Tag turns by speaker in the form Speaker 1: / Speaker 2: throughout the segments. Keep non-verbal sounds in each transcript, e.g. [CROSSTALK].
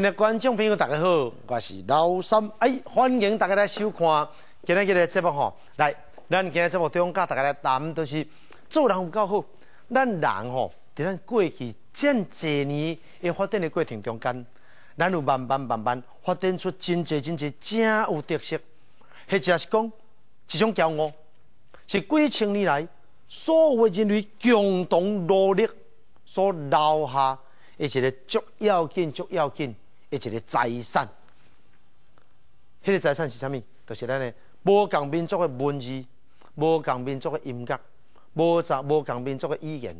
Speaker 1: 今日观众朋友大家好，我是刘三，哎，欢迎大家来收看。今天今节目吼，来，咱今天节目中甲大家来谈，就是做人有够好。咱人吼，在咱过去真侪年的发展的过程中间，咱有慢慢慢慢发展出真侪真侪真有特色，或者是讲一种骄傲，是几千年来所有人类共同努力所留下，而且咧足要紧，足要紧。一个财产，迄个财产是啥物？就是咱诶无共民族诶文字，无共民族诶音乐，无杂无共民族诶语言，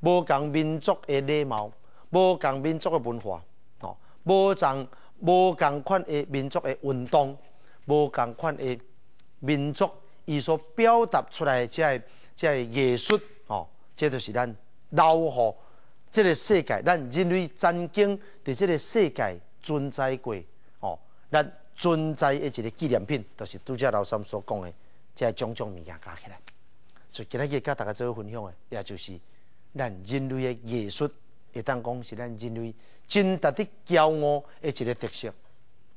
Speaker 1: 无共民族诶礼貌，无共民族诶文化，吼，无共无共款诶民族诶运动，无共款诶民族，伊所表达出来即系即系艺术，吼，即就是咱留互即个世界，咱人类曾经伫即个世界。存在过，哦，咱存在一个纪念品，就是杜家老三所讲的，即种种物件加起来，所以今天要跟大家做分享的，也就是，咱人类的艺术，会当讲是咱人类真值得骄傲的一个特色。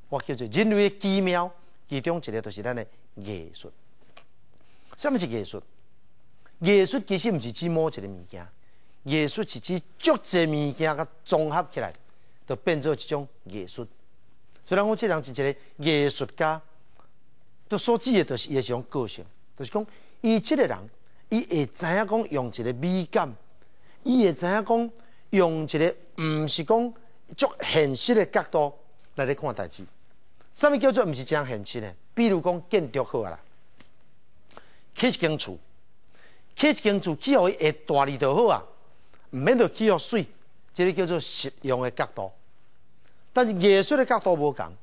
Speaker 1: 我叫做人类的奇妙，其中一个就是咱的艺术。什么是艺术？艺术其实不是指某一个物件，艺术是指足侪物件甲综合起来。就变做一种艺术，虽然我这人是一个艺术家，都所指的都是一种个性，就是讲，伊这个人，伊会知影讲用一个美感，伊会知影讲用一个毋是讲足现实的角度来咧看代志。什么叫做毋是正现实呢？比如讲建筑好啦，起一间厝，起一间厝起气伊会大热就好啊，毋免着起候水。即个叫做实用的角度，但是艺术的角度无同。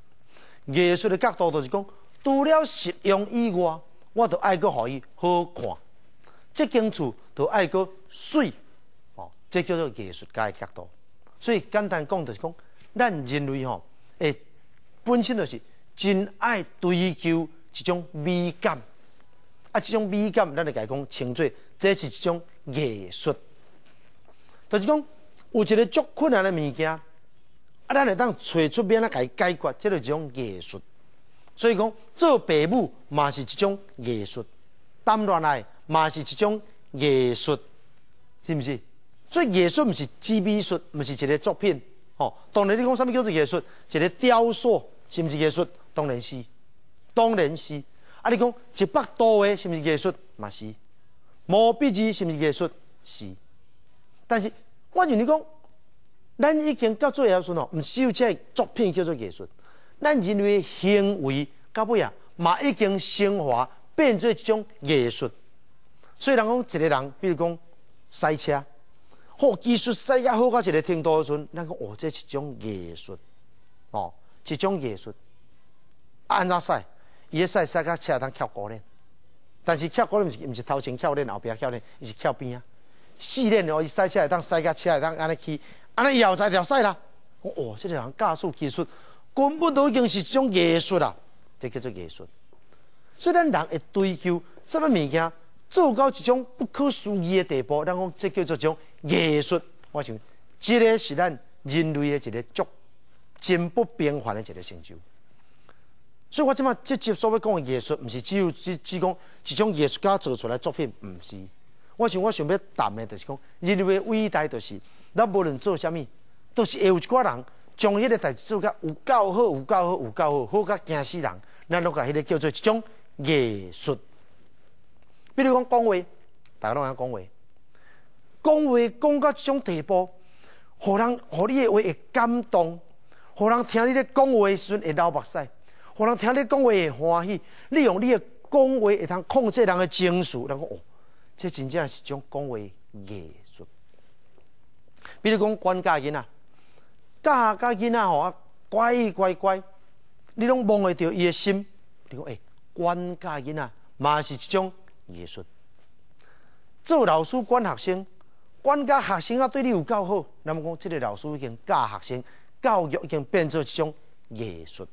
Speaker 1: 艺术的角度就是讲，除了实用以外，我得爱个予伊好看，即间厝得爱个水，哦，即叫做艺术家的角度。所以简单讲就是讲，咱人类吼，诶，本身就是真爱追求一种美感，啊，即种美感咱就讲讲称作，即是一种艺术，就是讲。有一个足困难的物件，啊，咱会当找出边啊，解解决，即个一种艺术。所以讲，做父母嘛是一种艺术，谈恋爱嘛是一种艺术，是毋是？所以艺术毋是纸艺术，毋是一个作品。吼，当然你讲啥物叫做艺术？一个雕塑是毋是艺术？当然是，当然是。啊，你讲一百多个是毋是艺术？嘛是。毛笔字是毋是艺术？是。但是。我认为讲，咱已经叫做艺术咯，唔收个作品叫做艺术，咱人类行为到尾啊，嘛已经升华，变做一种艺术。所以人讲一个人，比如讲赛车，好技术赛甲好到一个程度的时阵，咱讲哦，这是一种艺术，哦，一种艺术。安怎赛？野赛赛甲车当翘高呢？但是翘毋是唔是头前翘呢？后边翘呢？是翘边啊？训练了，伊赛车会当赛甲车会当安尼去，安尼以后才调赛啦。哇，这个人驾驶技术，根本都已经是一种艺术啦，这叫做艺术。虽然人会追求什么物件，做到一种不可思议的地步，咱讲这叫做一种艺术。我想，这个是咱人类的一个足，进步平凡的一个成就。所以，我即么直接所谓讲的艺术，毋是只有只只讲一种艺术家做出来作品，毋是。我想，我想要谈的，就是讲，人类伟大，就是，咱无论做啥物，都是会有一挂人，将迄个代志做较有够好、有够好、有够好，好甲惊死人。咱拢把迄个叫做一种艺术。比如讲讲话，大家拢爱讲话，讲话讲到一种地步，互人互你的话会感动？互人听你咧讲话的时会流目屎？互人听你讲话会欢喜？你用你的讲话会通控制人的情绪，人讲哦。这真正是种讲话艺术。比如讲管家囡仔，教家囡仔吼啊，乖乖乖，你拢摸会着伊的心。你讲诶管家囡仔嘛是一种艺术。做老师管学生，管家学生啊，对你有够好。那么讲，这个老师已经教学生，教育已经变做一种艺术。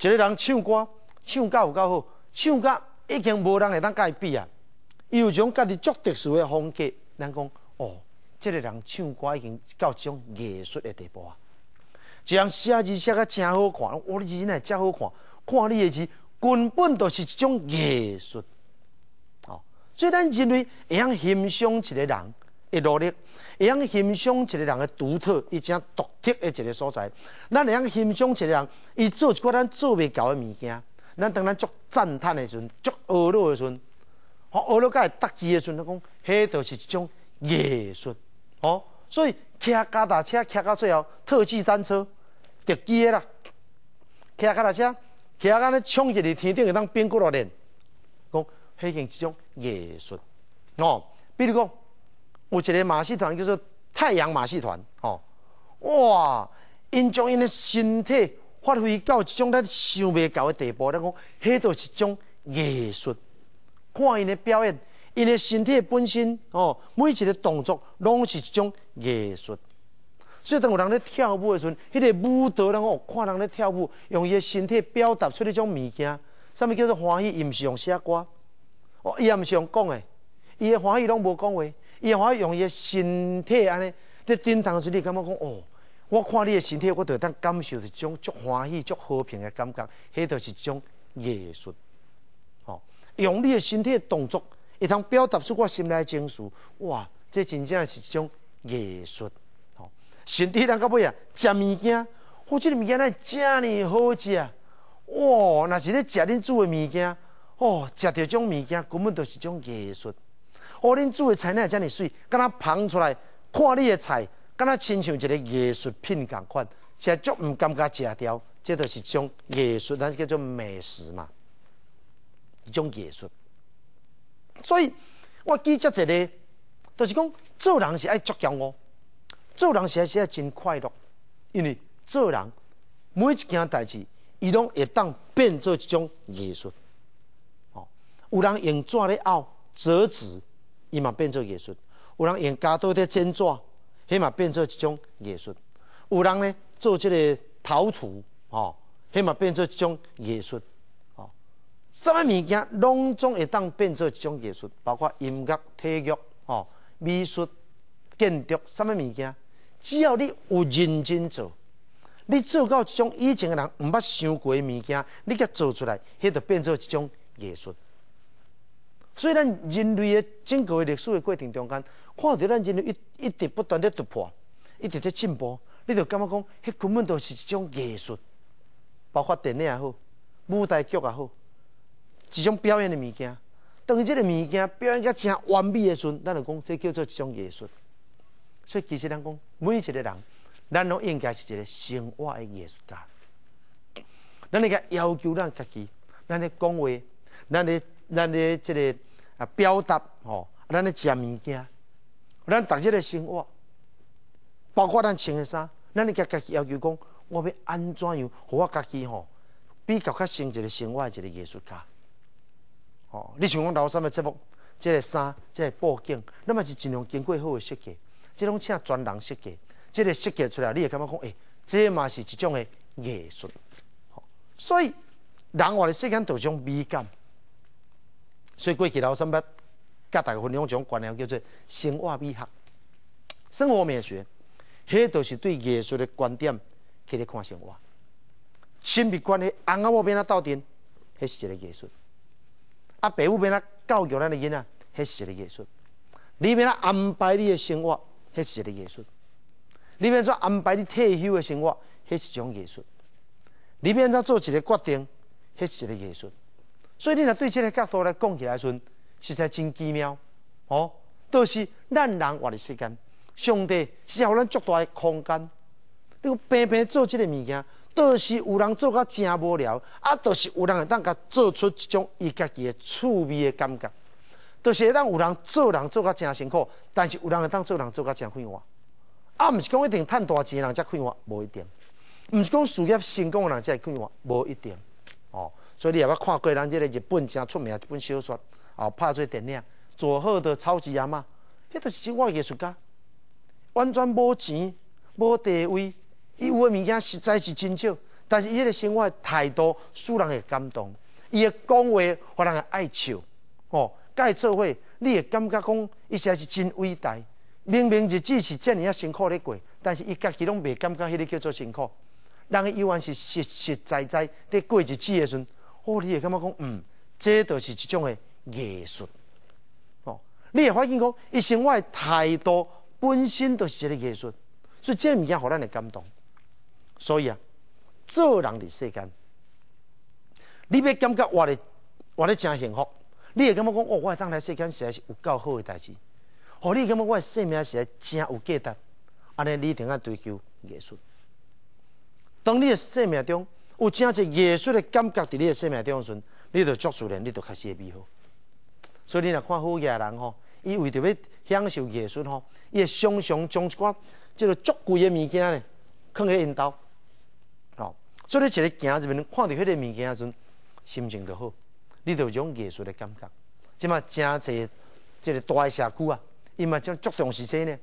Speaker 1: 一个人唱歌，唱歌有够好，唱歌已经无人会当甲伊比啊。伊有种家己足特殊的风格，咱讲哦。即个人唱歌已经到一种艺术的地步啊！一人写字写嘅真好看，我哋字呢真好看，看你的字根本都是一种艺术。哦，所以咱认为，会用欣赏一个人，的努力，会用欣赏一个人的独特，以及独特的一个所在。咱会用欣赏一个人，伊做一寡咱做未到的物件，咱当咱足赞叹的时，足骄傲的时。俄罗斯德吉的传讲迄就是一种艺术哦。所以骑加大车骑到最后，特技单车就记了。骑加大车，骑啊，那冲起去天顶会当变过罗莲，讲那件一种艺术哦。比如讲，有一个马戏团叫做太阳马戏团哦，哇，因将因的身体发挥到一种咱想袂到的地步，那讲那就是种艺术。看伊的表演，伊的身体本身，哦，每一个动作拢是一种艺术。所以当有人咧跳舞的时阵，迄个舞蹈人哦，看人咧跳舞，用伊的身体表达出迄种物件，啥物叫做欢喜，伊毋是用写歌，哦，伊毋是用讲的，伊的欢喜拢无讲话，伊的欢喜用伊的身体安尼在振动时，你感觉讲哦？我看你的身体，我得当感受一种足欢喜、足和平的感觉，迄著是一种艺术。用你的身体动作，会通表达出我心内情绪。哇，这真正是一种艺术。吼，身体人到尾啊，食物件，我这物件咧，遮尔好食。哇，那是咧食恁煮的物件。哦，食到种物件，根本就是种艺术。哦，恁煮的菜咧，遮尔水，敢若捧出来，看你的菜，敢若亲像一个艺术品共款。食足毋感觉食掉，这就是一种艺术，咱叫做美食嘛。一种艺术，所以我记着一个，就是讲做人是爱足教哦，做人是实也真快乐，因为做人每一件代志，伊拢会当变做一种艺术。哦，有人用纸咧拗折纸，伊嘛变做艺术；有人用胶刀咧剪纸，伊嘛变做一种艺术；有人咧做即个陶土，哦，伊嘛变做一种艺术。什么物件拢总会当变作一种艺术，包括音乐、体育、吼、美术、建筑，什么物件，只要你有认真做，你做到一种以前的人毋捌想过的物件，你甲做出来，迄就变做一种艺术。以咱人类的整个历史的过程中间，看到咱人类一一直不断地突破，一直在进步，你就感觉讲，迄根本都是一种艺术，包括电影也好，舞台剧也好。一种表演的物件，当这个物件表演较真完美的时，咱就讲这叫做一种艺术。所以，其实咱讲每一个人，咱拢应该是一个生活的艺术家。咱应该要求咱家己，咱咧讲话，咱咧咱咧这个啊表达吼，咱咧食物件，咱逐日的生活，包括咱穿的衫，咱应该家己要求讲，我要安怎样，互我家己吼比较较成一个生活一个艺术家。哦，你像讲老三的节目，即个衫，即个布景，那么是尽量经过好的设计，即拢请专人设计，即个设计出来，你会感觉讲，哎，这嘛是一种的艺术。所以，人活的世间都种美感，所以过去老三捌甲大家分享一种观念，叫做生活美学，生活美学，迄都是对艺术的观点去咧看生活，亲密关系，暗暗无变啊斗阵，迄是一个艺术。啊，爸母边啊，教育咱的人啊，是一个艺术；里面啊，安排你的生活，迄是一个艺术；里面在安排你退休的生活，迄是一种艺术。里面在做一个决定，迄是一个艺术。所以你若对这个角度来讲起来，算实在真奇妙哦。都是咱人活的时间，上帝消耗咱足大的空间。你讲平平做这个物件。倒是有人做甲真无聊，啊，倒是有人会当甲做出一种伊家己的趣味的感觉。就是当有人做人做甲真辛苦，但是有人会当做人做甲真快活。啊，毋是讲一定趁大钱人则快活，无一定。毋是讲事业成功的人则快活，无一定。哦，所以你也捌看过咱即个日本诚出名一本小说，哦，拍做电影《佐贺的超级阿嘛》，迄是生我艺术家，完全无钱，无地位。伊有诶物件实在是真少，但是伊个生活态度，使人会感动。伊诶讲话，互人会爱笑。哦，甲伊做伙，你会感觉讲，伊实在是真伟大。明明日子是遮尔啊辛苦咧过，但是伊家己拢未感觉迄个叫做辛苦。人诶，欲望是实实在在，伫过日子诶时阵，哦，你会感觉讲，嗯，这就是一种诶艺术。哦，你会发现讲，伊生活态度本身就是一个艺术，所以这物件，互咱会感动。所以啊，做人伫世间，你要感觉活得活得真幸福，你会感觉讲哦，我当然世间实在是有够好的代志，哦，你感觉我生命实在真有价值，安尼你一定要追求艺术。当你的生命中有真侪艺术的感觉伫你的生命中时，你就作自然，你就开始美好。所以你若看好野人吼，伊为着要享受艺术吼，伊会常常将一寡叫个足贵诶物件咧，放喺因兜。所以，一个行入面，看到迄个物件时阵，心情就好。你就种艺术的感觉，即嘛真济，即个大社区啊，伊嘛即种重筑是说呢？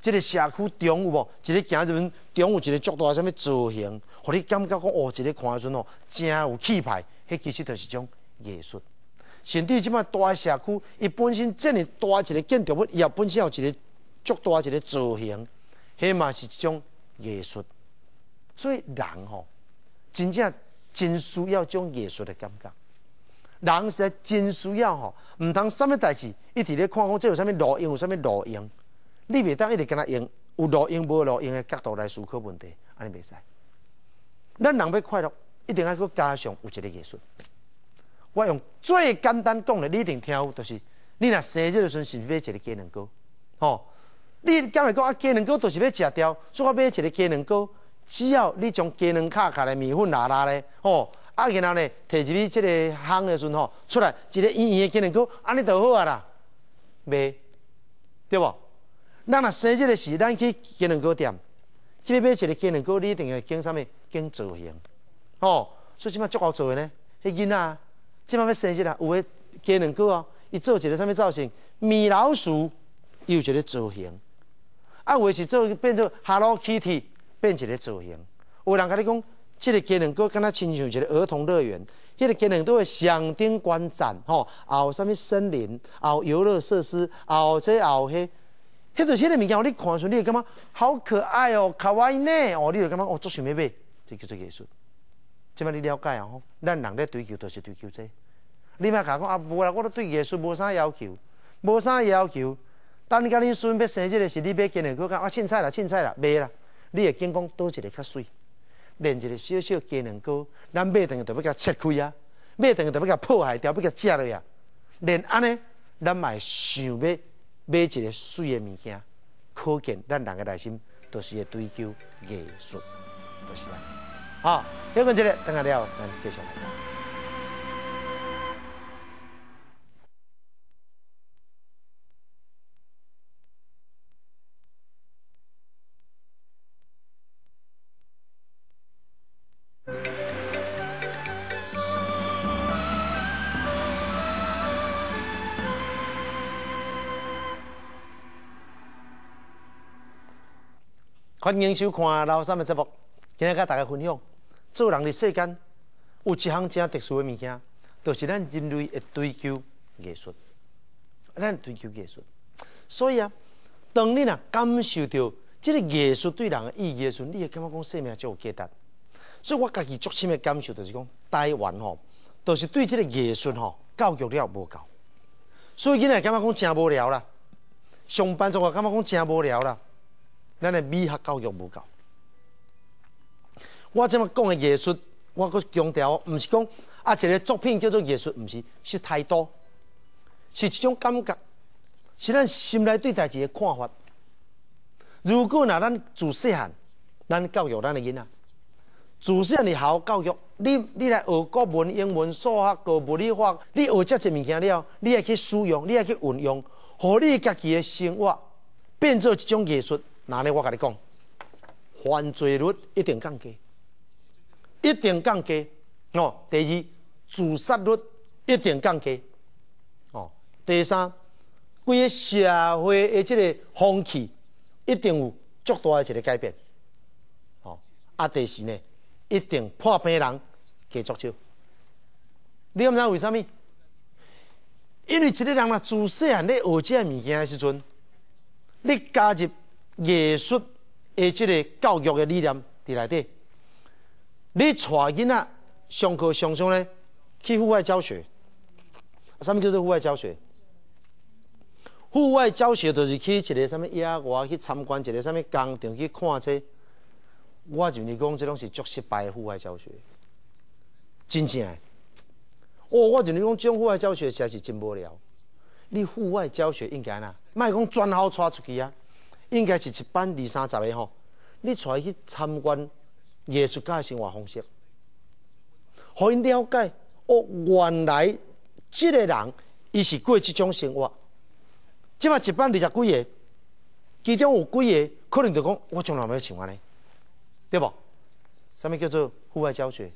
Speaker 1: 即个社区中有无一个行入面，中有一个足大啥物造型，互你感觉讲哦，一个看时阵哦，真有气派。迄其实就是种艺术。甚至即嘛大社区，伊本身遮个大一个建筑物，伊也本身有一个足大一个造型，迄嘛是一种艺术。所以人吼。真正真需要种艺术的感觉，人是真需要吼，毋通什物代志，一直咧看讲，这有啥物路用，有啥物路用。你袂当一直跟他用有路用无路用的角度来思考问题，安尼袂使。咱人要快乐，一定要去加上有一个艺术。我用最简单讲的，你一定听，就是你若生日的时阵是买一个鸡卵糕，吼，你敢会讲啊鸡卵糕，都是要食掉，所以我买一个鸡卵糕。只要你将鸡卵卡卡的面粉拉拉咧，哦，啊，然后咧摕一支这个香的阵吼出来，一个医院的鸡卵糕，安尼就好啊啦，袂，对不？咱若生日的时，咱去鸡卵糕店，去买一个鸡卵糕，你定会拣啥物？拣造型？哦，所以即摆足够做呢。迄囡仔，即摆要生日啊，有诶鸡卵糕哦，伊做一个啥物造型？米老鼠又一个造型，啊，诶是做变成 Hello Kitty。变一个造型。有人甲你讲，即个鸡园糕敢若亲像一个儿童乐园，迄个鸡园糕会上顶观展，吼，还有啥物森林，还有游乐设施，也有这也有遐。迄堆迄个物件，你看出来你感觉好可爱哦，卡哇伊呢哦，你着感觉哦，足想要买，即叫做艺术。即摆你了解啊？吼，咱人咧追求都是追求这。你甲讲讲啊，无啦，我都对艺术无啥要求，无啥要求。等你甲恁孙要生一个，是你欲跟恁去讲，我凊彩啦，凊彩啦，袂啦。你会见讲多一个较水，练一个小小鸡卵糕，咱买等于就要给切开啊，买等于就要给破坏掉，不要给吃了呀。连安尼，咱买想要买一个水的物件，可见咱人的内心都是追求艺术，就是啦。好，又讲这个，等下了，咱继续来。欢迎收看老三的节目，今天甲大家分享。做人的世间有一项正特殊的物件，就是咱人类的追求艺术。咱追求艺术，所以啊，当你呐感受到这个艺术对人的意义的时，候，你会感觉讲生命就有价值。所以我家己最深的感受就是讲，台湾吼，就是对这个艺术吼教育了无够。所以今日感觉讲真无聊啦，上班族也感觉讲真无聊啦。咱诶，美学教育无够。我这么讲诶，艺术，我搁强调，毋是讲啊一个作品叫做艺术，毋是，是态度，是一种感觉，是咱心内对待一个看法。如果呐，咱自细汉，咱教育咱诶囡仔，自细汉，你好好教育，你你来学国文、英文、数学、国物理化，你学这些物件了，你也去使用，你也去运用，互你家己诶生活变做一种艺术。那咧，我跟你讲，犯罪率一定降低，一定降低哦。第二，自杀率一定降低哦。第三，规个社会的即个风气一定有足大的一个改变哦。啊，第四呢，一定破病人给作手。你讲咱为虾米？因为即个人自细汉咧学即个物件的时阵，你加入。艺术的即个教育的理念伫内底。你带囡仔上课上上咧去户外教学，啥物叫做户外教学？户外教学就是去一个啥物野外去参观，一个啥物工厂去看册。我就你讲，这拢是足失败的户外教学，真正。哦，我就你讲，种户外教学在是真无聊。你户外教学应该呐，莫讲专好带出去啊。应该是一班二三十个吼，你带去参观艺术家的生活方式，互因了解哦。原来，即个人伊是过即种生活。即嘛一班二十几个，其中有几个可能就讲我从来没有听安呢，对不？什咪叫做户外教学？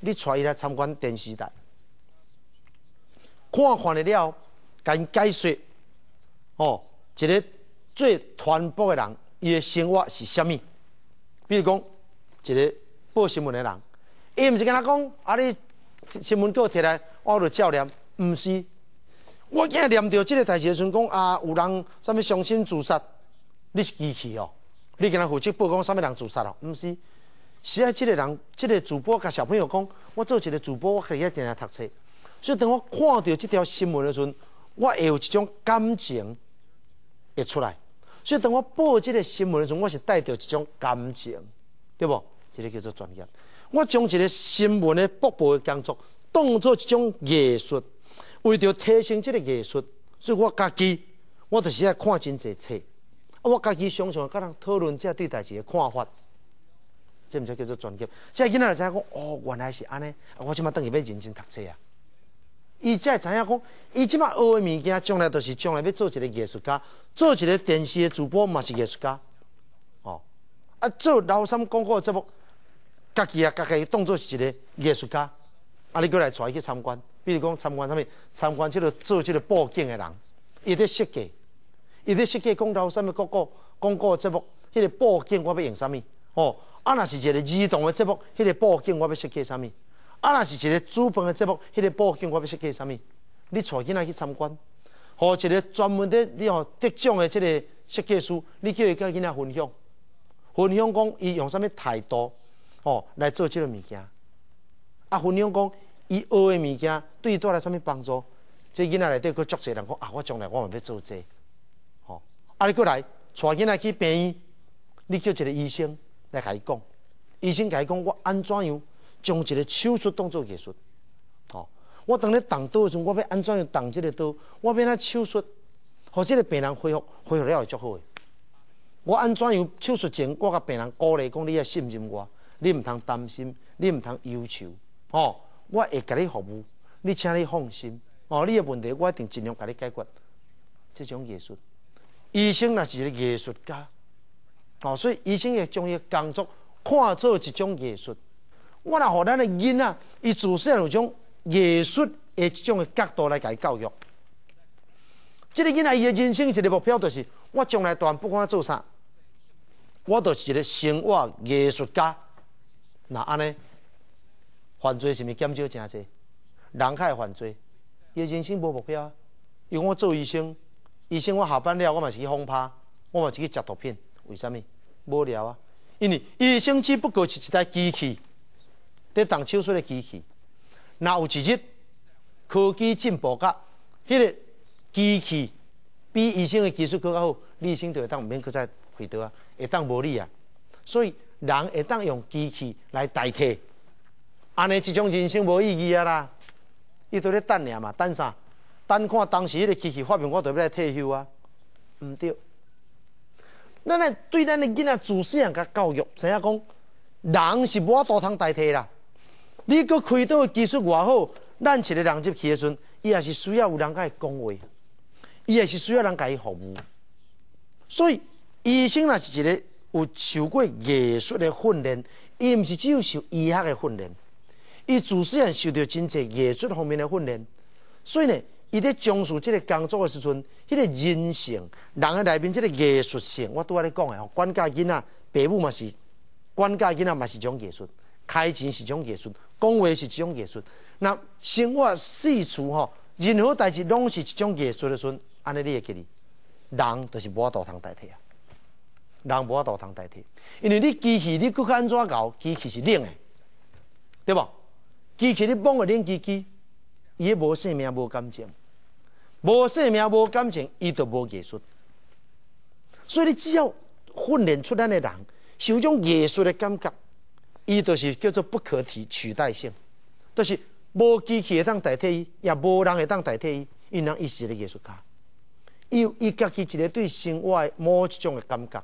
Speaker 1: 你带伊来参观电视台，看看得了，跟解说哦，即个。最传播的人，伊的生活是虾米？比如讲，一个报新闻的人，伊毋是跟他讲啊，你新闻稿摕来，我著照念，毋是。我今日念到即个代志嘅时阵，讲啊有人啥物伤心自杀，你是机器哦？你今仔负责报讲啥物人自杀咯？毋是。是啊，即个人，即个主播甲小朋友讲，我做一个主播，我系喺正喺读册。所以当我看到即条新闻的时阵，我会有一种感情，会出来。所以，当我报这个新闻的时候，我是带着一种感情，对不？这个叫做专业。我将这个新闻的播报的工作当做一种艺术，为着提升这个艺术，所以我自己我就是爱看真济册，我家己常常跟人讨论这对代志的看法，这毋才叫做专业。这囡仔就知讲哦，原来是安尼，我即马等于要认真读书啊。伊才知影讲？伊即摆学诶物件，将来都是将来要做一个艺术家，做一个电视诶主播嘛是艺术家。哦，啊做老三广告节目，家己啊家己当做是一个艺术家。啊你过来带去参观，比如讲参观啥物，参观即个做即个布景诶人，伊咧设计，伊咧设计讲老三诶各个广告节目，迄个布景我要用啥物，哦，啊若是一个移动诶节目，迄个布景我要设计啥物。啊，若是一个主办的节目，迄个布景我要设计啥物？你带囡仔去参观，或一个专门的你吼得奖的即个设计师，你叫伊甲囡仔分享。分享讲伊用啥物态度哦来做即个物件？啊，分享讲伊学的物件对伊带来啥物帮助？这囡仔内底佫足者人讲啊，我将来我嘛要做这。吼啊，你过来，带囡仔去病医，你叫一个医生来甲伊讲。医生甲伊讲我安怎样？将一个手术当做艺术。哦！我当你动刀的时候，我要安怎样动这个刀？我要那手术，和这个病人恢复恢复了，也足好的。我安怎样手术前，我甲病人鼓励讲：，你要信任我，你唔通担心，你唔通忧愁，哦！我会甲你服务，你请你放心，哦！你的问题我一定尽量甲你解决。这种艺术，医生也是一个艺术家，哦！所以医生也将伊个工作看作一种艺术。我来，互咱的囡仔，自细做有种艺术的即种的角度来伊教育。即个囡仔伊的人生一个目标就是：我将来，不管做啥，我都是一个生活艺术家。那安尼犯罪是毋是减少真济？人较会犯罪，伊的人生无目标啊！因为我做医生，医生我下班了，我嘛是去轰趴，我嘛是去食毒品，为虾米？无聊啊！因为医生只不过是一台机器。伫当手术的机器，若有一日科技进步甲迄个机器比医生的技术更加好，医生就会当毋免搁再开刀啊，会当无利啊。所以人会当用机器来代替，安尼即种人生无意义啊啦！伊都咧等尔嘛，等啥？等看当时迄个机器发明，我就要来退休啊。毋对，咱咧对咱的囡仔自细想甲教育，知影讲？人是无法度通代替啦。你个开刀技术偌好，咱一个人接切时阵，伊也是需要有人甲伊讲话，伊也是需要人甲伊服务。所以医生也是一个有受过艺术的训练，伊毋是只有受医学的训练，伊自实验受着真侪艺术方面的训练。所以呢，伊在从事这个工作的时阵，迄个人性、人诶内面，这个艺术性，我拄啊咧讲诶吼，管教囡仔、爸母嘛是管教囡仔嘛是一种艺术，开钱是一种艺术。讲话是一种艺术，那生活四处吼，任何代志拢是一种艺术的安尼你会记理，人就是无法度通代替啊，人无法度通代替，因为你机器你搁较安怎搞，机器是冷的，对不？机器你帮我冷机器，伊无生命无感情，无生命无感情，伊就无艺术。所以你只要训练出咱的人，是有种艺术的感觉。伊著是叫做不可替取代性，就是无机器会当代替伊，也无人会当代替伊，伊是一时的耶稣卡，又伊家己一个对生活某一种的感觉，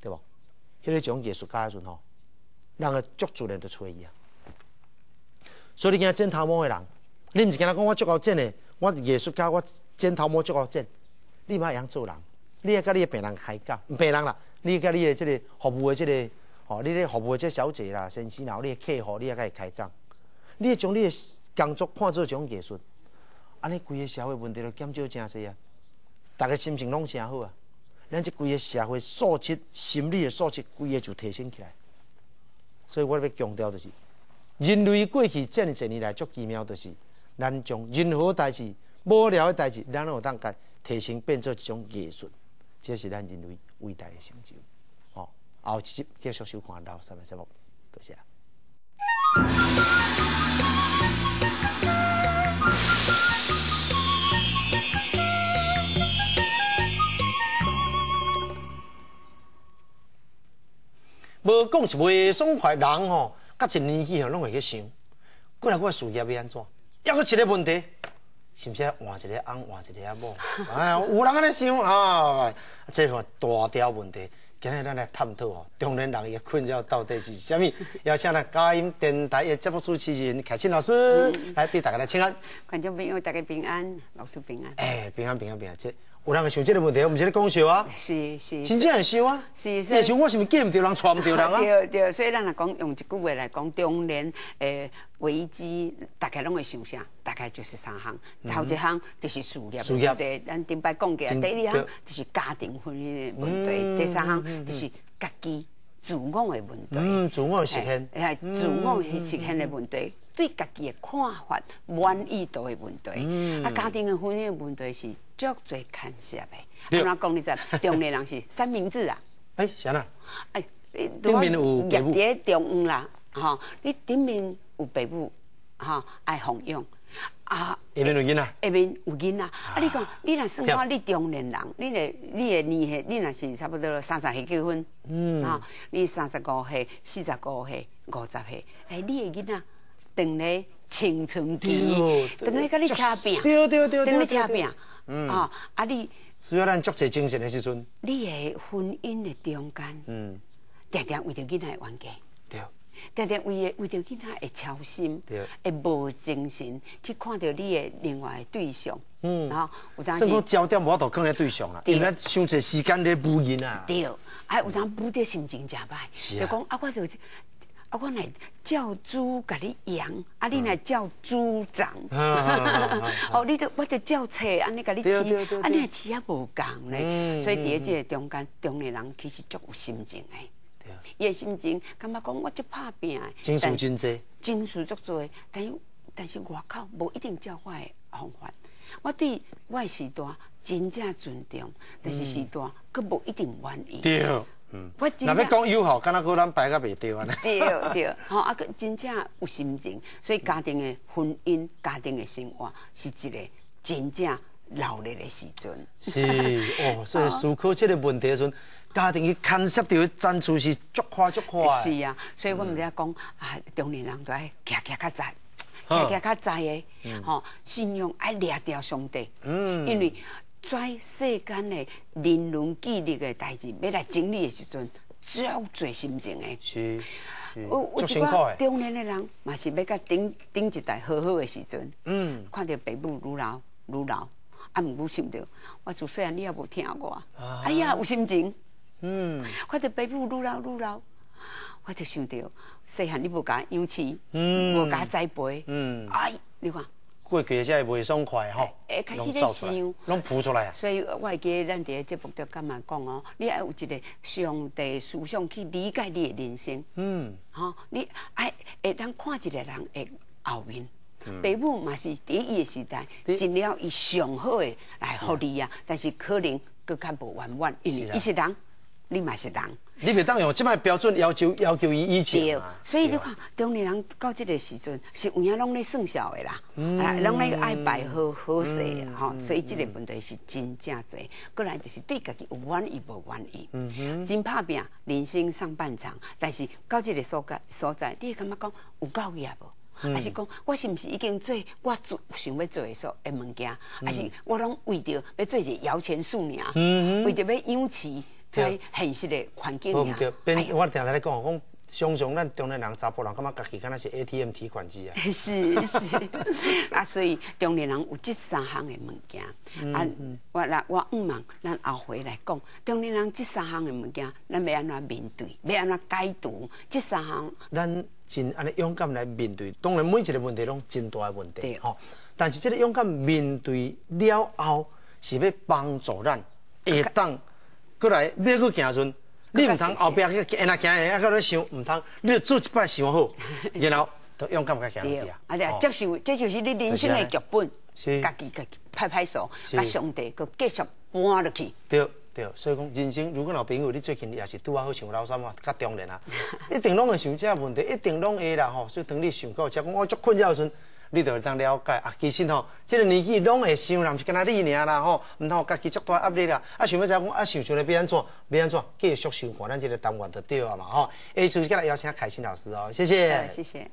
Speaker 1: 对无迄个种艺术家，迄阵吼，人个足主人就出伊啊。所以你今剪头毛的人，你毋是今日讲我足够剪的，我艺术家，我剪头毛足够剪，你会养做人，你要甲你的病人开讲，病人啦，你甲你的即个服务的即个。哦，你咧服务只小姐啦，甚至然后你客户，你也甲会开讲，你将你诶工作看做一种艺术，安尼规个社会问题都减少真多啊，大家心情拢真好啊，咱即规个社会素质、心理诶素质，规个就提升起来。所以我咧强调就是，人类过去这么些年来足奇妙就是，咱将任何代志、无聊诶代志，咱有当甲提升变做一种艺术，这是咱人类伟大诶成就。好，继续收看单上面节目，多谢。无讲是袂爽快，人吼，甲一年纪吼，拢会去想，过来我事业要安怎？一个一个问题，是不？是换一个安，换一个安，无，哎有人安尼想啊，这个大条问题。今日咱来探讨哦，中年人的困扰到底是虾米？[LAUGHS] 要请了嘉音电台的节目主持人凯欣老师来对大家来请安。
Speaker 2: 观众朋友大家平安，老师平安。
Speaker 1: 哎，平安平安平安。有人会想这个问题，唔是咧讲笑啊？是是，真正会想啊。
Speaker 2: 是是，想我
Speaker 1: 是是见毋到人，传毋到人啊？对
Speaker 2: 对，所以咱来讲用一句话来讲，中年诶危机，大概拢会想啥？大概就是三项，头一项就是事业，事业对，咱顶摆讲过，第二项就是家庭婚姻的问题，第三项就是家己自我的问题。自我实现，诶，自我实现的问题，对家己的看法、满意度的问
Speaker 1: 题。啊，家庭
Speaker 2: 的婚姻的问题是。足侪看下呗，啊！我讲你知，中年人是 [LAUGHS] 三明治啊。哎，谁啦？哎，顶面有叶蝶，中央啦，吼，你顶面有爸母，吼，爱奉养。啊，下面有囡仔，下面有囡仔。啊，你讲，你若算看，你中年人，你的你的年岁，你若是差不多三十岁结婚，嗯，啊，你三十五岁、四十五岁、五十岁，哎，你的囡仔，等咧青春期，等在跟你掐饼，等在掐饼。啊！啊，你
Speaker 1: 需要咱足侪精神的时阵，
Speaker 2: 你的婚姻的中间，嗯，常常为着囡仔冤家，对，常常为的为着囡仔会操心，对，会无精神去看到你的另外的对象，嗯，然后我常去，这
Speaker 1: 焦点无法度看到对象啦，因为伤侪时间咧无闲啊，
Speaker 2: 对，哎，有阵无得心情正歹，是啊，就讲啊，我就。啊，我来照猪甲你养，啊，你来照猪长。[LAUGHS] 哦，你都我就教书，安尼甲你饲，安尼饲也无共咧。所以伫个即个中间，中年人其实足有心情诶。对啊。伊诶心情，感觉讲我足拍拼诶。经书真济。真书足济，但但是外口无一定照我诶方法。我对外时段真正尊重，但是时段佫无一定愿意。对。
Speaker 1: 嗯，那要讲友好，干那个咱摆个袂掉啊！[LAUGHS] 对
Speaker 2: 对，吼，啊真正有心情，所以家庭的婚姻、家庭的生活，是一个真正热闹的时阵。是
Speaker 1: 哦，[LAUGHS] 所以思考这个问题的时，家庭去牵涉掉，争取是足
Speaker 2: 快足快。是啊，所以我们在讲啊，中年人在吃吃较在，吃吃较在的，吼，信用爱掠掉兄弟，嗯，因为。跩世间的人伦纪律诶代志，要来整理诶时阵，足侪心情诶。是，足辛苦诶。中年的人嘛是要甲顶顶一代好好诶时阵。嗯。看到父母愈老愈老，啊毋过想着。我自细汉你也无听过，哎呀有心情。嗯。看到父母愈老愈老，我就想着细汉你无教养嗯，无甲栽培，
Speaker 1: 嗯。哎，你看。会解才会袂爽快吼，拢始出来，拢浮出来啊。所
Speaker 2: 以，我记咱第节目剧干嘛讲哦，你爱有一个上帝思想去理解你的人生。嗯，吼，你爱会当看一个人的后面，父母嘛是第一时代，尽了伊上好的来福你啊。但是可能佫较无完完，伊是人你嘛是人。
Speaker 1: 你别当用即摆标准要求要求伊以前，对，
Speaker 2: 所以你看中年人到这个时阵是有影拢咧算数的啦，嗯，拢咧爱摆好好势，哈，所以这个问题是真正侪，个来就是对家己有愿意无愿意，嗯哼，真拍拼，人生上半场，但是到这个所个所在，你感觉讲有够业无？还是讲我是不是已经做我做想要做的所诶物件？还是我拢为着要做一个摇钱树呢？嗯为着要养妻。在现实的环境对，
Speaker 1: 变我听下咧讲，讲常常咱中年人查甫人，感觉家己看那是 ATM 提款机啊？是
Speaker 2: [LAUGHS] 是，[LAUGHS] 啊，所以中年人有这三项的物件。嗯嗯，我来我唔忙，咱后回来讲，中年人这三项的物件，咱要安怎面对？要安怎解读？这三项，
Speaker 1: 咱真安尼勇敢来面对。当然，每一个问题拢真大的问题吼。但是，这个勇敢面对了后，是要帮助咱，会当。过来，每个阶段，你唔通后壁去硬行硬硬到咧想，唔通，你就做一摆想好，[LAUGHS] 然后，用勇敢个行子啊？啊，
Speaker 2: 对，啊，这就是这就是你人生的剧本，家己家己拍拍手，让上帝阁继续搬落去。
Speaker 1: 对对，所以讲人生如果老朋友，你最近也是拄啊好像老三啊，较中年啊，[LAUGHS] 一定拢会想这问题，一定拢会啦吼，所以当你想到，即讲我足困扰时。你就当了解啊，其实吼，这个年纪拢会想，不是敢若你念啦吼，毋通我家己足大压力啦，啊，想要知影讲啊，想出来变安怎，变安怎，继续生活，咱即个单元就对啊嘛吼。哎，首先来邀请凯欣老师哦，谢谢，谢
Speaker 2: 谢。